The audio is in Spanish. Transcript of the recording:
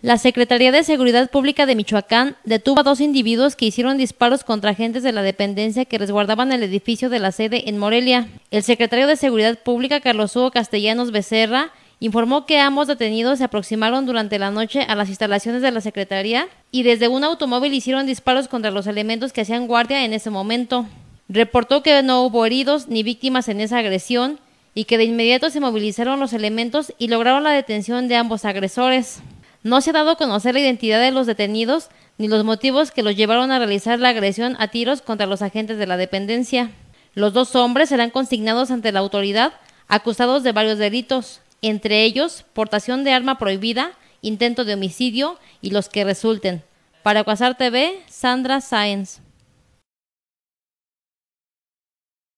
La Secretaría de Seguridad Pública de Michoacán detuvo a dos individuos que hicieron disparos contra agentes de la dependencia que resguardaban el edificio de la sede en Morelia. El secretario de Seguridad Pública, Carlos Hugo Castellanos Becerra, informó que ambos detenidos se aproximaron durante la noche a las instalaciones de la Secretaría y desde un automóvil hicieron disparos contra los elementos que hacían guardia en ese momento. Reportó que no hubo heridos ni víctimas en esa agresión y que de inmediato se movilizaron los elementos y lograron la detención de ambos agresores. No se ha dado a conocer la identidad de los detenidos ni los motivos que los llevaron a realizar la agresión a tiros contra los agentes de la dependencia. Los dos hombres serán consignados ante la autoridad acusados de varios delitos, entre ellos portación de arma prohibida, intento de homicidio y los que resulten. Para Cuasar TV, Sandra Saenz.